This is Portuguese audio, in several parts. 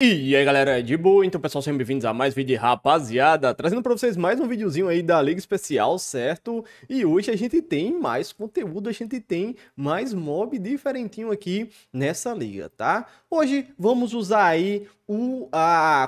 E aí galera, de boa? Então pessoal, sejam bem-vindos a mais vídeo, rapaziada Trazendo pra vocês mais um videozinho aí da Liga Especial, certo? E hoje a gente tem mais conteúdo, a gente tem mais mob diferentinho aqui nessa liga, tá? Hoje vamos usar aí o...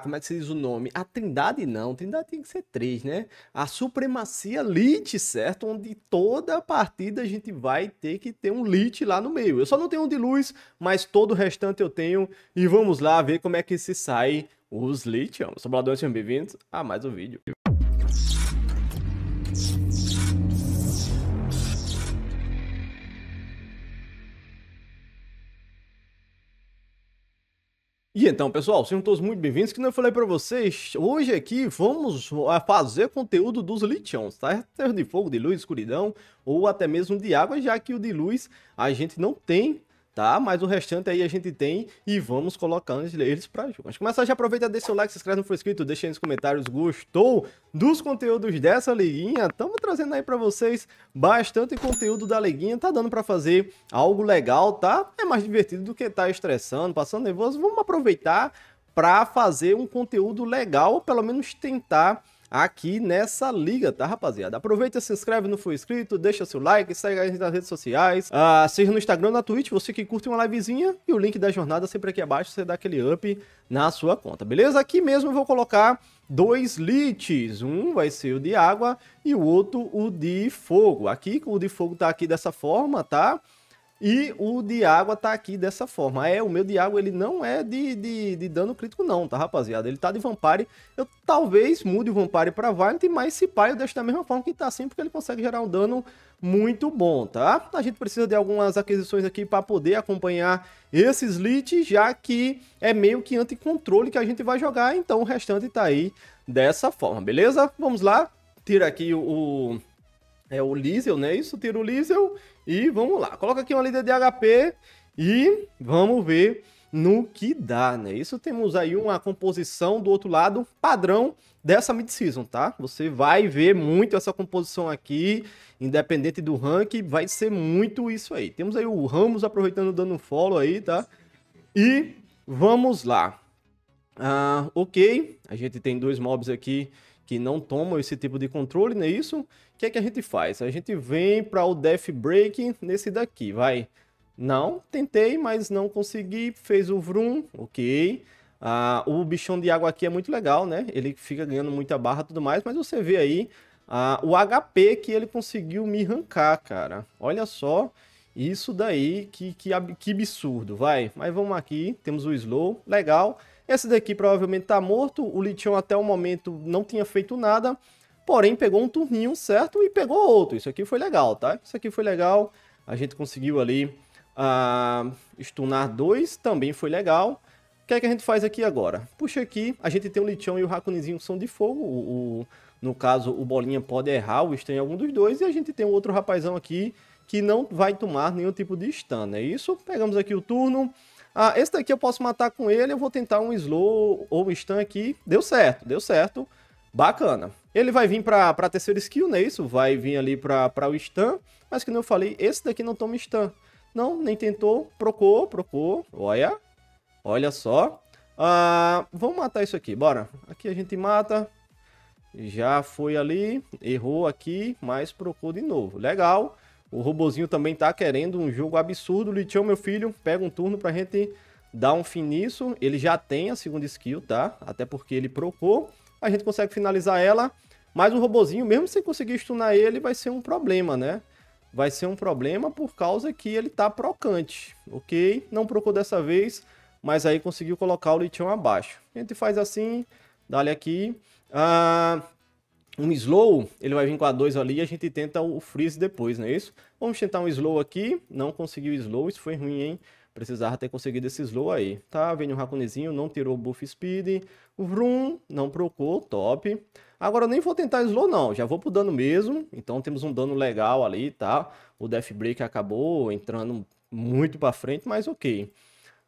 como é que se diz o nome? A Trindade não, Trindade tem que ser três, né? A Supremacia Elite, certo? Onde toda partida a gente vai ter que ter um Elite lá no meio Eu só não tenho um de luz, mas todo o restante eu tenho E vamos lá ver como é que se sai os Lithiums. Sobradores, sejam bem-vindos a mais um vídeo. E então, pessoal, sejam todos muito bem-vindos. Que eu falei para vocês, hoje aqui vamos fazer conteúdo dos litions, tá? de fogo, de luz, escuridão ou até mesmo de água, já que o de luz a gente não tem tá? Mas o restante aí a gente tem e vamos colocando eles pra jogo. Antes começar, já aproveita, deixa seu like, se inscreve se não for inscrito, deixa aí nos comentários, gostou dos conteúdos dessa liguinha? Estamos trazendo aí pra vocês bastante conteúdo da liguinha, tá dando pra fazer algo legal, tá? É mais divertido do que tá estressando, passando nervoso, vamos aproveitar pra fazer um conteúdo legal, ou pelo menos tentar aqui nessa liga, tá, rapaziada? Aproveita, se inscreve não for inscrito, deixa seu like, segue a gente nas redes sociais, uh, ah, seja no Instagram, na Twitch, você que curte uma livezinha e o link da jornada sempre aqui abaixo, você dá aquele up na sua conta, beleza? Aqui mesmo eu vou colocar dois lits, um vai ser o de água e o outro o de fogo. Aqui o de fogo tá aqui dessa forma, tá? E o de água tá aqui dessa forma. É, o meu de água ele não é de, de, de, dano crítico não, tá, rapaziada? Ele tá de Vampire. Eu talvez mude o Vampire pra Valiant, mas se pá, eu deixo da mesma forma que tá assim, porque ele consegue gerar um dano muito bom, tá? A gente precisa de algumas aquisições aqui para poder acompanhar esse slit, já que é meio que anti-controle que a gente vai jogar, então o restante tá aí dessa forma, beleza? Vamos lá, tira aqui o é o Liesel, né? Isso, tira o Liesel e vamos lá. Coloca aqui uma lida de HP e vamos ver no que dá, né? Isso temos aí uma composição do outro lado padrão dessa mid-season, tá? Você vai ver muito essa composição aqui, independente do rank, vai ser muito isso aí. Temos aí o Ramos aproveitando dando um follow aí, tá? E vamos lá. Ah, ok, a gente tem dois mobs aqui que não tomam esse tipo de controle, não é isso? O que é que a gente faz? A gente vem para o death break nesse daqui, vai. Não, tentei, mas não consegui, fez o vroom, ok. Ah, o bichão de água aqui é muito legal, né? Ele fica ganhando muita barra e tudo mais, mas você vê aí ah, o HP que ele conseguiu me arrancar, cara. Olha só isso daí, que, que, que absurdo, vai. Mas vamos aqui, temos o slow, legal. Legal. Esse daqui provavelmente tá morto, o Lition até o momento não tinha feito nada, porém pegou um turninho, certo? E pegou outro, isso aqui foi legal, tá? Isso aqui foi legal, a gente conseguiu ali uh, stunar dois, também foi legal. O que é que a gente faz aqui agora? Puxa aqui, a gente tem o Lition e o Rakuninzinho que são de fogo, o, o, no caso o Bolinha pode errar o stun em algum dos dois, e a gente tem um outro rapazão aqui que não vai tomar nenhum tipo de stun, é isso? Pegamos aqui o turno... Ah, esse daqui eu posso matar com ele, eu vou tentar um slow ou um stun aqui. Deu certo, deu certo. Bacana. Ele vai vir para a terceira skill, né? Isso, vai vir ali para o stun. Mas que eu falei, esse daqui não toma stun. Não, nem tentou. Procou, procou. Olha. Olha só. Ah, vamos matar isso aqui, bora. Aqui a gente mata. Já foi ali, errou aqui, mas procou de novo. Legal. O Robozinho também tá querendo um jogo absurdo. Litião, meu filho, pega um turno pra gente dar um fim nisso. Ele já tem a segunda skill, tá? Até porque ele procou. A gente consegue finalizar ela. Mas o Robozinho, mesmo sem conseguir stunar ele, vai ser um problema, né? Vai ser um problema por causa que ele tá procante, ok? Não procou dessa vez, mas aí conseguiu colocar o Litião abaixo. A gente faz assim, dá-lhe aqui. Ah... Uh um slow, ele vai vir com a 2 ali e a gente tenta o freeze depois, não é isso? Vamos tentar um slow aqui, não conseguiu slow, isso foi ruim, hein? Precisava ter conseguido esse slow aí, tá? Vem um racunezinho, não tirou o buff speed, vroom, não procou, top. Agora eu nem vou tentar slow não, já vou pro dano mesmo, então temos um dano legal ali, tá? O death break acabou entrando muito pra frente, mas ok.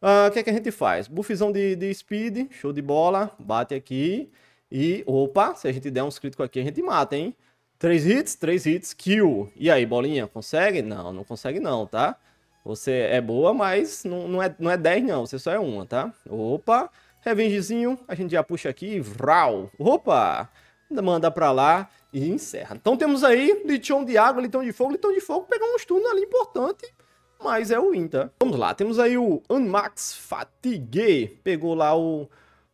Ah, o uh, que, é que a gente faz? Buffzão de, de speed, show de bola, bate aqui e, opa, se a gente der uns críticos aqui, a gente mata, hein? Três hits, três hits, kill. E aí, bolinha, consegue? Não, não consegue não, tá? Você é boa, mas não, não, é, não é não, você só é uma, tá? Opa, revengezinho, a gente já puxa aqui, vral. Opa, manda pra lá e encerra. Então temos aí litão de água, Litão de fogo, Litão de fogo pegou um turnos ali importante, mas é o inta. Vamos lá, temos aí o Unmax Fatigue, pegou lá o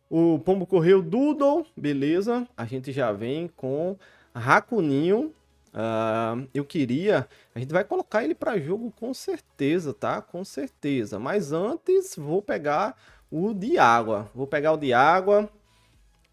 o pombo correu Doodle, beleza. A gente já vem com Racuninho. Uh, ah, eu queria. A gente vai colocar ele para jogo com certeza, tá? Com certeza. Mas antes, vou pegar o de água. Vou pegar o de água.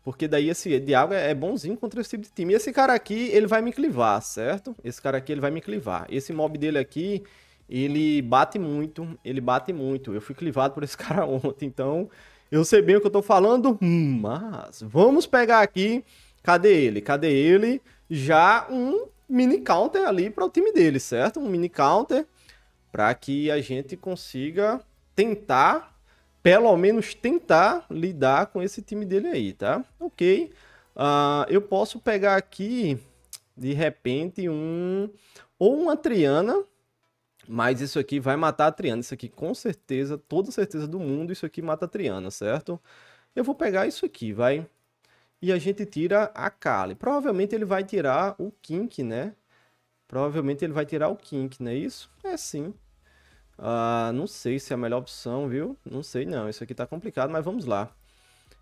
Porque daí esse de água é bonzinho contra esse tipo de time. E esse cara aqui, ele vai me clivar, certo? Esse cara aqui, ele vai me clivar. Esse mob dele aqui, ele bate muito. Ele bate muito. Eu fui clivado por esse cara ontem, então. Eu sei bem o que eu tô falando, mas vamos pegar aqui. Cadê ele? Cadê ele? Já um mini counter ali para o time dele, certo? Um mini counter para que a gente consiga tentar, pelo menos tentar lidar com esse time dele aí, tá? Ok. Uh, eu posso pegar aqui, de repente, um ou uma Triana, mas isso aqui vai matar a Triana. Isso aqui, com certeza, toda certeza do mundo, isso aqui mata a Triana, certo? Eu vou pegar isso aqui, vai. E a gente tira a Kali. Provavelmente ele vai tirar o Kink, né? Provavelmente ele vai tirar o Kink, não é isso? É sim. Ah, não sei se é a melhor opção, viu? Não sei não, isso aqui tá complicado, mas vamos lá.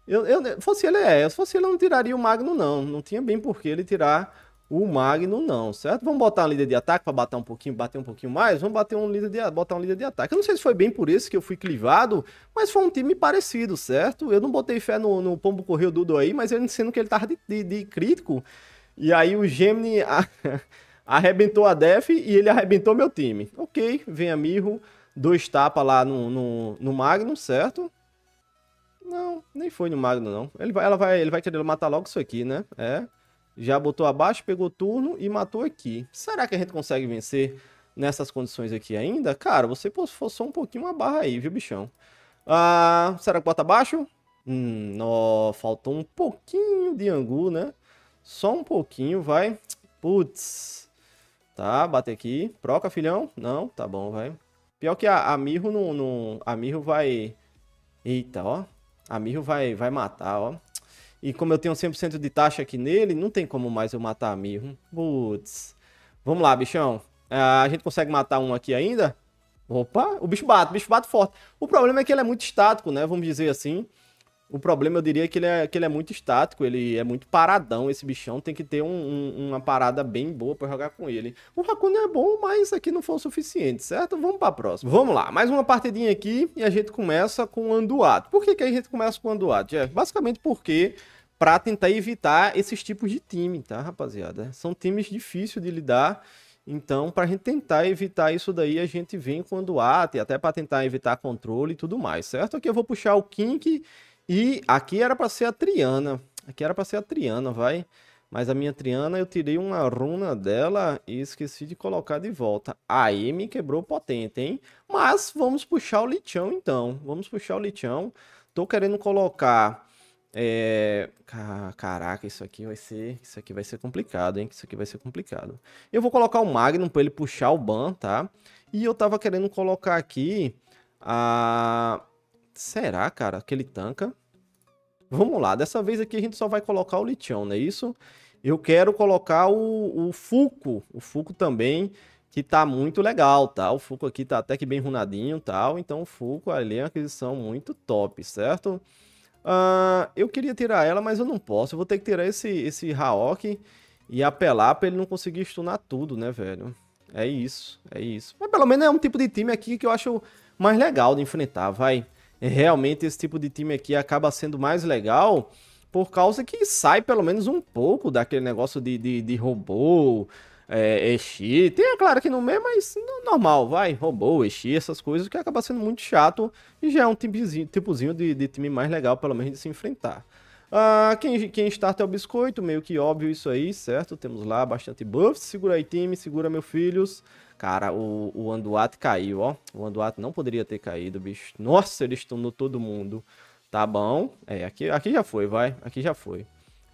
Eu, eu, fosse ele é, se fosse ele eu não tiraria o Magno não, não tinha bem por que ele tirar o Magno não, certo? Vamos botar um líder de ataque para bater um pouquinho, bater um pouquinho mais. Vamos bater um líder de, botar um líder de ataque. Eu não sei se foi bem por isso que eu fui clivado, mas foi um time parecido, certo? Eu não botei fé no, no Pombo Correio Dudu aí, mas ele sendo que ele tava de, de, de crítico. E aí o Gemini a, arrebentou a def e ele arrebentou meu time. Ok, vem a Mirro, dois tapas lá no, no, no Magno, certo? Não, nem foi no Magno, não. Ele vai, ela vai, ele vai querer matar logo isso aqui, né? É. Já botou abaixo, pegou turno e matou aqui. Será que a gente consegue vencer nessas condições aqui ainda? Cara, você forçou um pouquinho a barra aí, viu, bichão? Ah, será que bota abaixo? Hum, ó, faltou um pouquinho de angu, né? Só um pouquinho, vai. Putz. Tá, bate aqui. Proca, filhão. Não, tá bom, vai. Pior que a, a Mirro não, não... A Mirro vai... Eita, ó. A Mirro vai, vai matar, ó. E como eu tenho 100% de taxa aqui nele, não tem como mais eu matar a Mirro. Putz. Vamos lá, bichão. É, a gente consegue matar um aqui ainda? Opa, o bicho bate, o bicho bate forte. O problema é que ele é muito estático, né? Vamos dizer assim. O problema, eu diria, é que ele é, que ele é muito estático, ele é muito paradão, esse bichão. Tem que ter um, um, uma parada bem boa para jogar com ele. O Hakuna é bom, mas aqui não foi o suficiente, certo? Vamos pra próxima. Vamos lá, mais uma partidinha aqui e a gente começa com o Anduato. Por que, que a gente começa com o Anduato, Jeff? Basicamente porque para tentar evitar esses tipos de time, tá, rapaziada? São times difíceis de lidar. Então, para a gente tentar evitar isso daí, a gente vem quando ate, até para tentar evitar controle e tudo mais, certo? Aqui eu vou puxar o Kink e aqui era para ser a Triana. Aqui era para ser a Triana, vai. Mas a minha Triana, eu tirei uma runa dela e esqueci de colocar de volta. Aí me quebrou potente, hein? Mas vamos puxar o Lichão então. Vamos puxar o Lichão. Tô querendo colocar é... Caraca, isso aqui vai ser. Isso aqui vai ser complicado, hein? Isso aqui vai ser complicado. Eu vou colocar o Magnum para ele puxar o ban, tá? E eu tava querendo colocar aqui a. Será, cara, que ele tanca? Vamos lá, dessa vez aqui a gente só vai colocar o litião, não é isso? Eu quero colocar o, o Fulco, o Fuco também, que tá muito legal, tá? O Fuco aqui tá até que bem runadinho tal, então o Fuco ali é uma aquisição muito top, certo? Certo? Uh, eu queria tirar ela, mas eu não posso. Eu vou ter que tirar esse, esse Haok e apelar pra ele não conseguir stunar tudo, né, velho? É isso, é isso. Mas pelo menos é um tipo de time aqui que eu acho mais legal de enfrentar, vai. É, realmente esse tipo de time aqui acaba sendo mais legal por causa que sai pelo menos um pouco daquele negócio de, de, de robô, é, Exi. Tem, é claro que não é, mas normal, vai, robô, Exi, essas coisas, que acaba sendo muito chato e já é um tipozinho, tipozinho de, de time mais legal, pelo menos, de se enfrentar. Ah, quem, quem starta é o biscoito, meio que óbvio isso aí, certo? Temos lá bastante buffs. Segura aí, time, segura, meus filhos. Cara, o, o Anduat caiu, ó. O Anduat não poderia ter caído, bicho. Nossa, ele estunou todo mundo. Tá bom. É, aqui, aqui já foi, vai. Aqui já foi.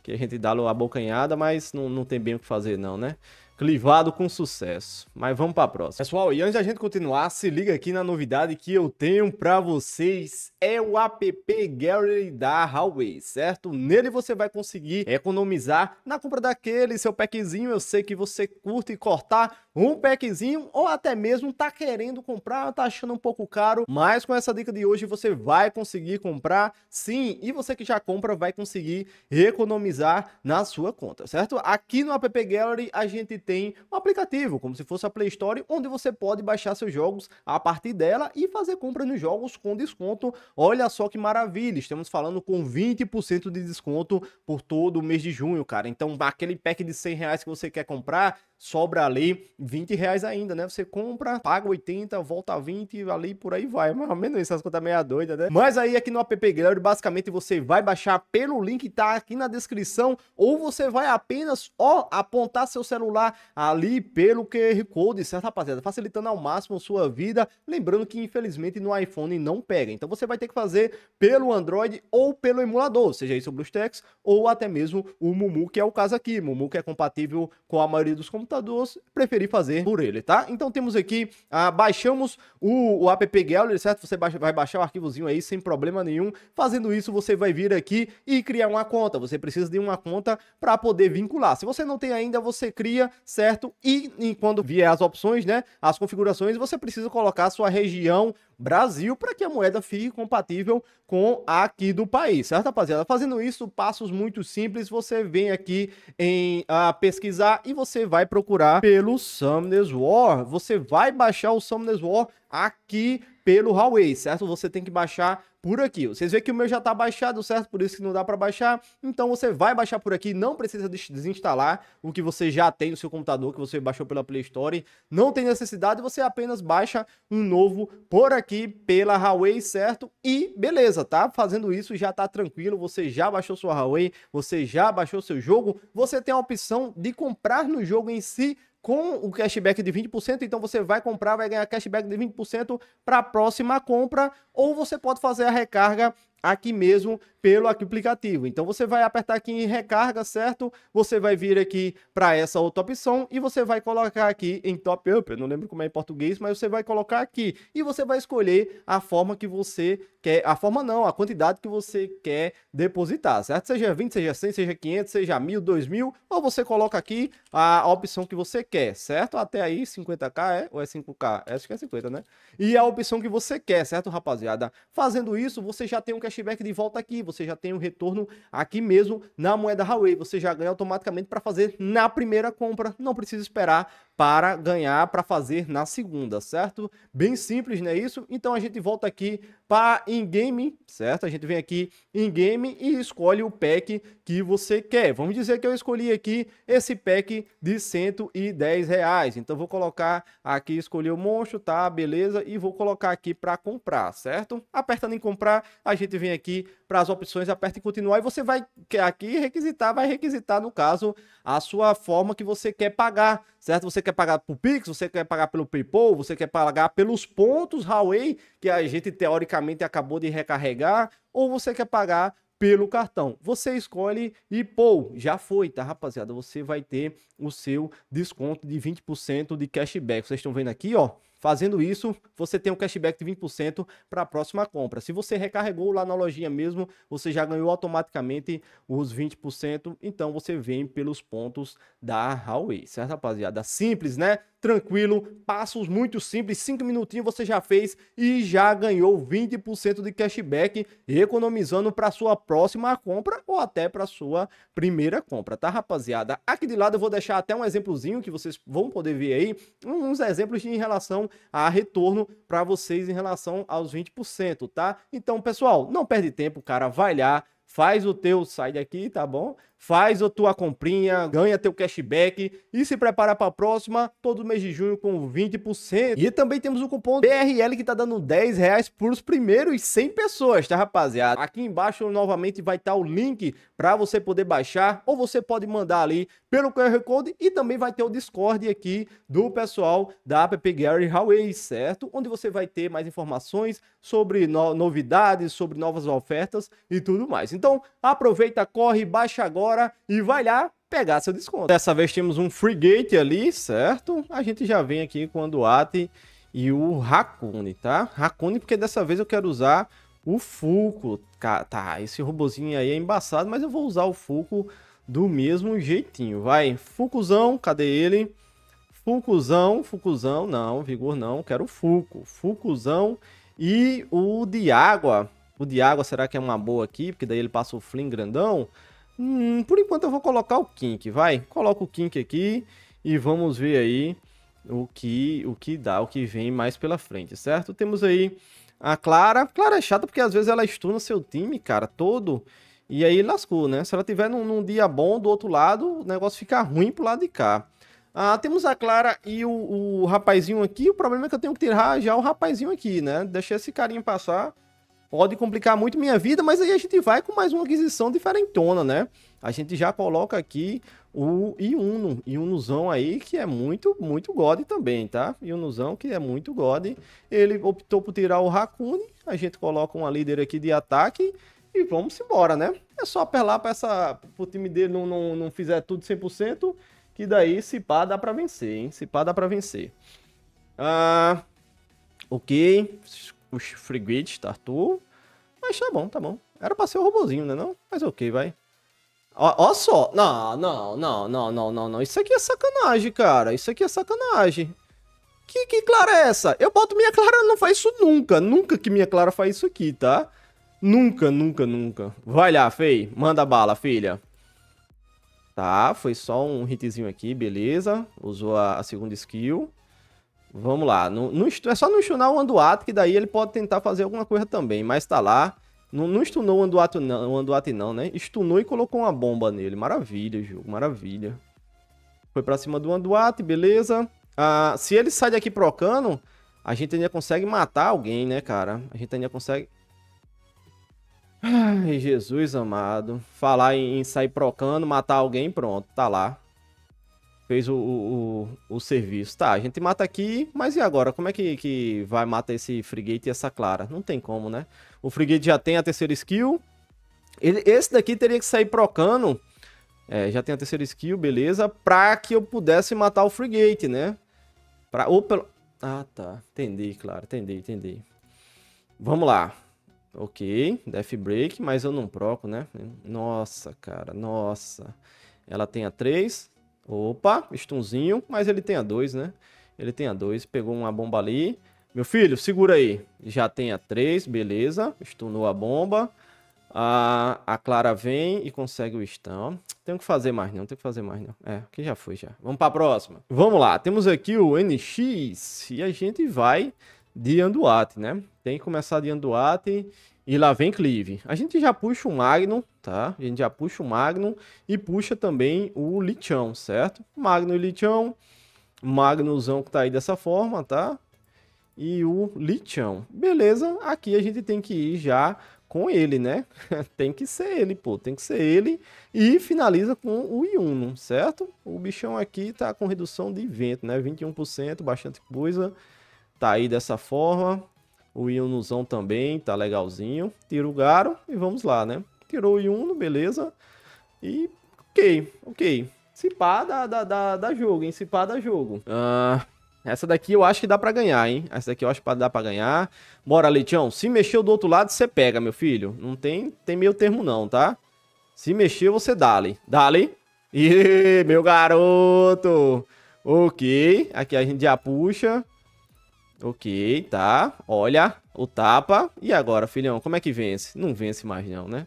Aqui a gente dá a bocanhada, mas não, não tem bem o que fazer, não, né? Clivado com sucesso. Mas vamos para a próxima. Pessoal, e antes da gente continuar, se liga aqui na novidade que eu tenho para vocês. É o app Gallery da Huawei, certo? Nele você vai conseguir economizar na compra daquele seu packzinho. Eu sei que você curte cortar um packzinho ou até mesmo tá querendo comprar, tá achando um pouco caro, mas com essa dica de hoje você vai conseguir comprar sim. E você que já compra vai conseguir economizar na sua conta, certo? Aqui no app Gallery a gente tem tem um aplicativo, como se fosse a Play Store, onde você pode baixar seus jogos a partir dela e fazer compra nos jogos com desconto. Olha só que maravilha, estamos falando com 20% de desconto por todo o mês de junho, cara. Então, aquele pack de 100 reais que você quer comprar, sobra ali 20 reais ainda, né? Você compra, paga 80, volta 20, ali por aí vai. Mais ou menos isso, as contas meia doida, né? Mas aí aqui no App Gallery, basicamente você vai baixar pelo link que tá aqui na descrição, ou você vai apenas, ó, apontar seu celular ali pelo QR Code, certo, rapaziada? Facilitando ao máximo sua vida. Lembrando que, infelizmente, no iPhone não pega. Então você vai ter que fazer pelo Android ou pelo emulador, seja isso o BlueStacks ou até mesmo o Mumu, que é o caso aqui. Mumu que é compatível com a maioria dos computadores computador, preferi fazer por ele, tá? Então temos aqui, ah, baixamos o, o app Gallery, certo? Você baixa, vai baixar o arquivozinho aí sem problema nenhum. Fazendo isso, você vai vir aqui e criar uma conta. Você precisa de uma conta para poder vincular. Se você não tem ainda, você cria, certo? E, e quando vier as opções, né, as configurações, você precisa colocar a sua região Brasil para que a moeda fique compatível com a aqui do país, certo, rapaziada? Fazendo isso, passos muito simples, você vem aqui em ah, pesquisar e você vai para procurar pelo Summoners War. Você vai baixar o Summoners War aqui pelo Huawei, certo? Você tem que baixar por aqui. Vocês veem que o meu já está baixado, certo? Por isso que não dá para baixar. Então você vai baixar por aqui, não precisa desinstalar o que você já tem no seu computador, que você baixou pela Play Store. Não tem necessidade, você apenas baixa um novo por aqui pela Huawei, certo? E beleza, tá? Fazendo isso já está tranquilo, você já baixou sua Huawei, você já baixou seu jogo, você tem a opção de comprar no jogo em si com o cashback de 20%, então você vai comprar, vai ganhar cashback de 20% para a próxima compra, ou você pode fazer a recarga aqui mesmo pelo aplicativo. Então você vai apertar aqui em recarga, certo? Você vai vir aqui para essa outra opção e você vai colocar aqui em top up, eu não lembro como é em português, mas você vai colocar aqui e você vai escolher a forma que você quer, a forma não, a quantidade que você quer depositar, certo? Seja 20, seja 100, seja 500, seja 1000, 2000, ou você coloca aqui a opção que você quer, certo? Até aí 50k é ou é 5k? É, acho que é 50, né? E a opção que você quer, certo, rapaziada? Fazendo isso, você já tem um cashback de volta aqui, você já tem um retorno aqui mesmo na moeda Huawei, você já ganha automaticamente para fazer na primeira compra, não precisa esperar para ganhar, para fazer na segunda, certo? Bem simples, não é isso? Então a gente volta aqui para in-game, certo? A gente vem aqui em game e escolhe o pack que você quer. Vamos dizer que eu escolhi aqui esse pack de 110 reais. Então vou colocar aqui, escolher o monstro, tá? Beleza? E vou colocar aqui para comprar, certo? Apertando em comprar, a gente vem aqui para as opções, aperta em continuar e você vai aqui requisitar, vai requisitar no caso a sua forma que você quer pagar, certo? Você quer quer pagar por Pix, você quer pagar pelo PayPal, você quer pagar pelos pontos Huawei, que a gente teoricamente acabou de recarregar, ou você quer pagar pelo cartão. Você escolhe e pô, já foi, tá, rapaziada? Você vai ter o seu desconto de 20% de cashback. Vocês estão vendo aqui, ó. Fazendo isso, você tem um cashback de 20% para a próxima compra. Se você recarregou lá na lojinha mesmo, você já ganhou automaticamente os 20%, então você vem pelos pontos da Huawei, certo rapaziada? Simples, né? Tranquilo, passos muito simples, Cinco minutinhos você já fez e já ganhou 20% de cashback, economizando para sua próxima compra ou até para sua primeira compra, tá rapaziada? Aqui de lado eu vou deixar até um exemplozinho que vocês vão poder ver aí, uns exemplos em relação a retorno para vocês em relação aos 20%, tá? Então, pessoal, não perde tempo, cara, vai lá, faz o teu, sai daqui, tá bom? Faz a tua comprinha, ganha teu cashback e se prepara para a próxima todo mês de junho com 20%. E também temos o cupom BRL que tá dando 10 reais para os primeiros 100 pessoas, tá rapaziada? Aqui embaixo novamente vai estar tá o link para você poder baixar ou você pode mandar ali pelo QR Code e também vai ter o Discord aqui do pessoal da App Gary Huawei, certo? Onde você vai ter mais informações sobre no novidades, sobre novas ofertas e tudo mais. Então aproveita, corre, baixa agora agora e vai lá pegar seu desconto. Dessa vez temos um Frigate ali, certo? A gente já vem aqui com o Anduate e o Racune, tá? Racune porque dessa vez eu quero usar o Fulco. Tá, esse robozinho aí é embaçado, mas eu vou usar o Fulco do mesmo jeitinho. Vai, Fulcozão, cadê ele? Fulcozão, Fulcozão, não, Vigor não, quero o Fulco. Fulcozão e o de Água. O de Água será que é uma boa aqui? Porque daí ele passa o fling grandão. Hum, por enquanto eu vou colocar o Kink, vai. Coloca o Kink aqui e vamos ver aí o que, o que dá, o que vem mais pela frente, certo? Temos aí a Clara. Clara é chata porque às vezes ela estuna seu time, cara, todo. E aí lascou, né? Se ela tiver num, num, dia bom do outro lado, o negócio fica ruim pro lado de cá. Ah, temos a Clara e o, o rapazinho aqui. O problema é que eu tenho que tirar já o rapazinho aqui, né? Deixei esse carinha passar pode complicar muito minha vida, mas aí a gente vai com mais uma aquisição diferentona, né? A gente já coloca aqui o Iuno, Iunozão aí, que é muito, muito God também, tá? Iunozão, que é muito God. Ele optou por tirar o Hakune. a gente coloca uma líder aqui de ataque e vamos embora, né? É só apelar para essa, o time dele não, não, não fizer tudo 100%, que daí se pá dá para vencer, hein? Se pá dá para vencer. Ah, ok, os Free Tartu. Mas tá bom, tá bom. Era pra ser o robôzinho, né não? Mas ok, vai. Ó, ó só. Não, não, não, não, não, não, não. Isso aqui é sacanagem, cara. Isso aqui é sacanagem. Que, que Clara é essa? Eu boto minha Clara, não faz isso nunca. Nunca que minha Clara faz isso aqui, tá? Nunca, nunca, nunca. Vai lá, Fei. Manda bala, filha. Tá, foi só um hitzinho aqui, beleza. Usou a, a segunda skill. Vamos lá. No, no, é só não estunar o Anduato, que daí ele pode tentar fazer alguma coisa também. Mas tá lá. Não, não o Anduato não, o Anduato não, né? Estunou e colocou uma bomba nele. Maravilha, jogo. Maravilha. Foi pra cima do Anduato, beleza. Ah, se ele sai daqui procando, a gente ainda consegue matar alguém, né, cara? A gente ainda consegue... Ai, Jesus amado. Falar em, em sair procando, matar alguém, pronto. Tá lá fez o, o, o, serviço. Tá, a gente mata aqui, mas e agora? Como é que, que vai matar esse frigate e essa Clara? Não tem como, né? O frigate já tem a terceira skill. Ele, esse daqui teria que sair procando. É, já tem a terceira skill, beleza. Pra que eu pudesse matar o frigate, né? Pra, ou pelo... Ah, tá. Entendi, claro. Entendi, entendi. Vamos lá. Ok, Death Break, mas eu não proco, né? Nossa, cara, nossa. Ela tem a 3, Opa, stunzinho, mas ele tem a 2, né? Ele tem a 2, pegou uma bomba ali. Meu filho, segura aí. Já tem a 3, beleza. Stunou a bomba. A, a Clara vem e consegue o stun. Tem que fazer mais não, tem que fazer mais não. É, aqui já foi já. Vamos para a próxima. Vamos lá, temos aqui o NX e a gente vai de Anduate, né? Tem que começar de Anduate e lá vem Cleave. A gente já puxa o Magnum, tá? A gente já puxa o Magnum e puxa também o Litião, certo? Magnum e Litião. Magnusão que tá aí dessa forma, tá? E o Litião. Beleza, aqui a gente tem que ir já com ele, né? tem que ser ele, pô, tem que ser ele. E finaliza com o Yuno, certo? O bichão aqui tá com redução de vento, né? 21%, bastante coisa. Tá aí dessa forma. O Yunuzão também tá legalzinho. Tira o Garo e vamos lá, né? Tirou o Yuno, beleza. E ok, ok. Se pá, dá, dá, dá, dá jogo, hein? Se pá, dá jogo. Ah, essa daqui eu acho que dá pra ganhar, hein? Essa daqui eu acho que dá pra ganhar. Bora, Leitão. Se mexeu do outro lado, você pega, meu filho. Não tem, tem meio termo não, tá? Se mexer, você dá-lhe. Dá-lhe. Ih, meu garoto. Ok. Aqui a gente já puxa. Ok, tá. Olha, o tapa. E agora, filhão, como é que vence? Não vence mais não, né?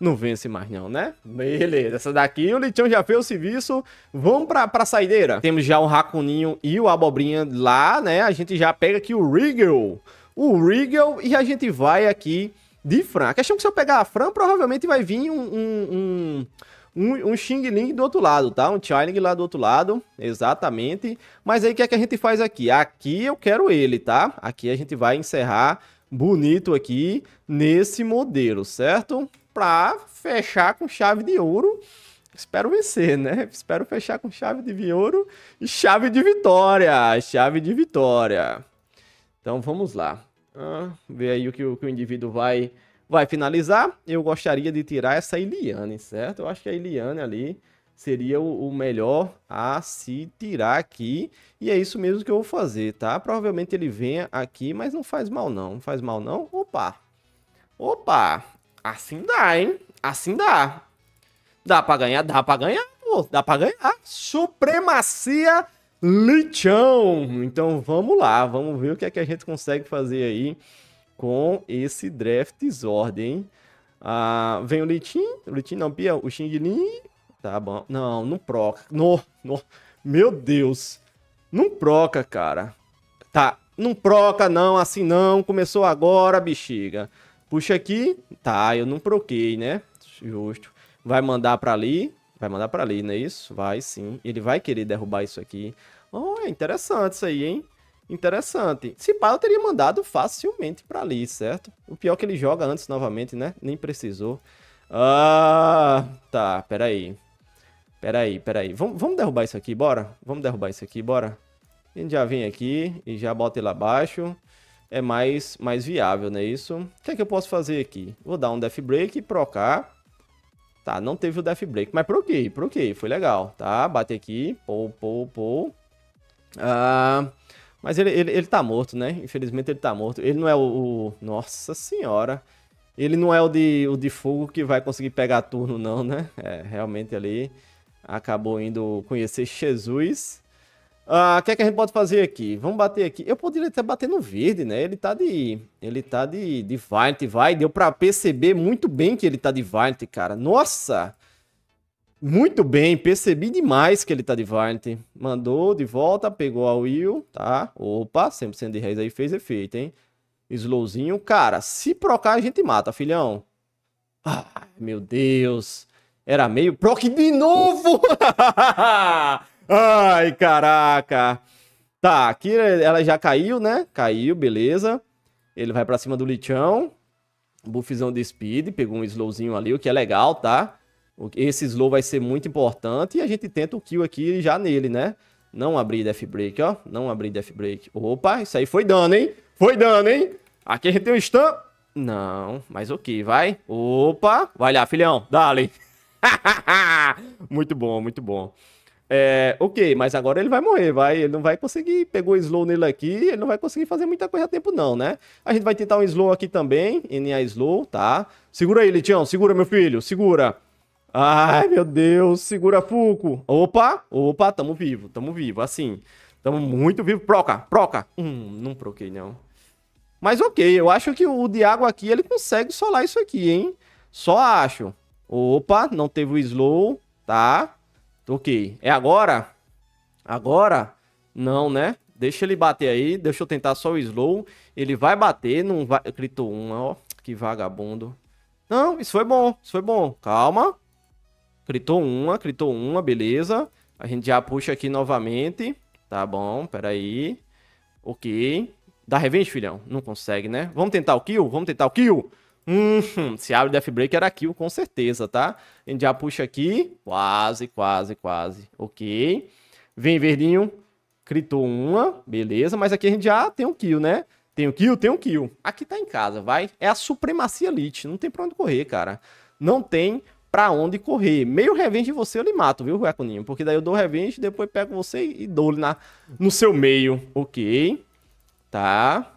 Não vence mais não, né? Beleza, essa daqui o Litião já fez o serviço. Vamos pra, pra saideira. Temos já o Racuninho e o Abobrinha lá, né? A gente já pega aqui o Regal. O Regal e a gente vai aqui de Fran. A questão é que se eu pegar a Fran, provavelmente vai vir um... um, um um, um Xing Ling do outro lado, tá? Um Chiling lá do outro lado, exatamente. Mas aí o que é que a gente faz aqui? Aqui eu quero ele, tá? Aqui a gente vai encerrar bonito aqui nesse modelo, certo? Para fechar com chave de ouro. Espero vencer, né? Espero fechar com chave de ouro e chave de vitória. Chave de vitória. Então vamos lá. Ah, ver aí o que, o que o indivíduo vai vai finalizar. Eu gostaria de tirar essa Eliane, certo? Eu acho que a Eliane ali seria o melhor a se tirar aqui. E é isso mesmo que eu vou fazer, tá? Provavelmente ele venha aqui, mas não faz mal não. Não faz mal não. Opa! Opa! Assim dá, hein? Assim dá. Dá pra ganhar? Dá pra ganhar, pô. Dá pra ganhar. Supremacia Lichão. Então vamos lá. Vamos ver o que é que a gente consegue fazer aí com esse draft ordem. Ah, vem o Litin, o Litin não, pia o Xing Lin, tá bom. Não, não proca. No, no, meu Deus. Não proca, cara. Tá, não proca não, assim não, começou agora, bexiga. Puxa aqui, tá, eu não proquei, né? Justo. Vai mandar para ali, vai mandar para ali, não é isso? Vai sim, ele vai querer derrubar isso aqui. Oh, é interessante isso aí, hein? interessante. Se pá, eu teria mandado facilmente para ali, certo? O pior é que ele joga antes novamente, né? Nem precisou. Ah, tá, peraí. Peraí, peraí. Vamos, vamos derrubar isso aqui, bora? Vamos derrubar isso aqui, bora? A gente já vem aqui e já bota ele abaixo. É mais, mais viável, né? Isso. O que é que eu posso fazer aqui? Vou dar um death break e procar. Tá, não teve o death break, mas proquei, quê? Foi legal, tá? Bate aqui. Pou, pou, pou. Ah... Mas ele, ele, ele tá morto, né? Infelizmente ele tá morto. Ele não é o. o... Nossa senhora! Ele não é o de, o de fogo que vai conseguir pegar turno, não, né? É, realmente ali acabou indo conhecer Jesus. Ah, o ah, que é que a gente pode fazer aqui? Vamos bater aqui. Eu poderia até bater no verde, né? Ele tá de. Ele tá de, de Valiant, vai. Deu pra perceber muito bem que ele tá de Valiant, cara. Nossa! Muito bem, percebi demais que ele tá de Varney. Mandou de volta, pegou a Will, tá? Opa, 100% de reis aí fez efeito, hein? Slowzinho. Cara, se procar a gente mata, filhão. Ah, meu Deus. Era meio proc de novo. Ai, caraca. Tá, aqui ela já caiu, né? Caiu, beleza. Ele vai pra cima do lichão. Buffzão de speed, pegou um slowzinho ali, o que é legal, Tá? Esse slow vai ser muito importante e a gente tenta o kill aqui já nele, né? Não abrir death break, ó. Não abrir death break. Opa, isso aí foi dano, hein? Foi dano, hein? Aqui a gente tem um stun. Não, mas ok, vai. Opa, vai lá, filhão. Dale. muito bom, muito bom. É, ok, mas agora ele vai morrer, vai. Ele não vai conseguir. Pegou o slow nele aqui, ele não vai conseguir fazer muita coisa a tempo, não, né? A gente vai tentar um slow aqui também. NA slow, tá? Segura aí, Litião, segura, meu filho, segura. Ai, meu Deus, segura Fuco. Opa, opa, tamo vivo, tamo vivo, assim. Tamo muito vivo. Proca, proca. Hum, não proquei, não. Mas ok, eu acho que o Diago aqui, ele consegue solar isso aqui, hein? Só acho. Opa, não teve o slow, tá? Ok, é agora? Agora? Não, né? Deixa ele bater aí, deixa eu tentar só o slow. Ele vai bater, não vai... Gritou um, ó, que vagabundo. Não, isso foi bom, isso foi bom. Calma, Critou uma, critou uma, beleza. A gente já puxa aqui novamente. Tá bom, peraí. Ok. Dá revenge, filhão? Não consegue, né? Vamos tentar o kill? Vamos tentar o kill? Hum, se abre break era kill, com certeza, tá? A gente já puxa aqui. Quase, quase, quase. Ok. Vem, verdinho. Critou uma. Beleza, mas aqui a gente já tem um kill, né? Tem um kill, tem um kill. Aqui tá em casa, vai. É a supremacia elite. Não tem pra onde correr, cara. Não tem pra onde correr. Meio revenge você eu lhe mato, viu, Raconinho? Porque daí eu dou revenge, depois pego você e dou na, no seu meio. Ok. Tá.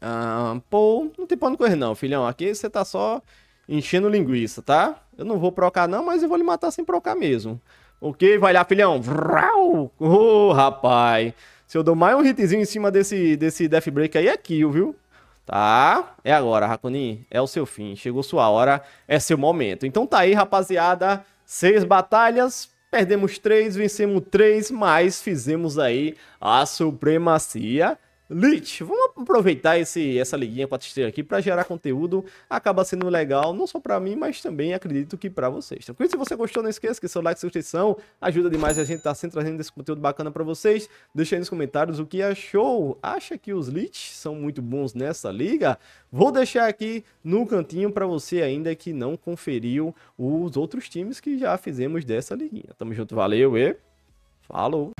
Ah, pô, não tem pra onde correr não, filhão. Aqui você tá só enchendo linguiça, tá? Eu não vou procar não, mas eu vou lhe matar sem procar mesmo. Ok, vai lá, filhão. Ô, oh, rapaz. Se eu dou mais um hitzinho em cima desse, desse Death Break aí, é kill, viu? tá? É agora, racuni é o seu fim, chegou sua hora, é seu momento. Então tá aí, rapaziada, seis batalhas, perdemos três, vencemos três, mas fizemos aí a supremacia Lich, vamos aproveitar esse, essa liguinha para estrelas aqui para gerar conteúdo. Acaba sendo legal, não só para mim, mas também acredito que para vocês. Tranquilo? Se você gostou, não esqueça que seu like e inscrição ajuda demais a gente estar tá sempre trazendo esse conteúdo bacana para vocês. Deixa aí nos comentários o que achou. Acha que os Lich são muito bons nessa liga? Vou deixar aqui no cantinho para você ainda que não conferiu os outros times que já fizemos dessa liguinha. Tamo junto, valeu e falou!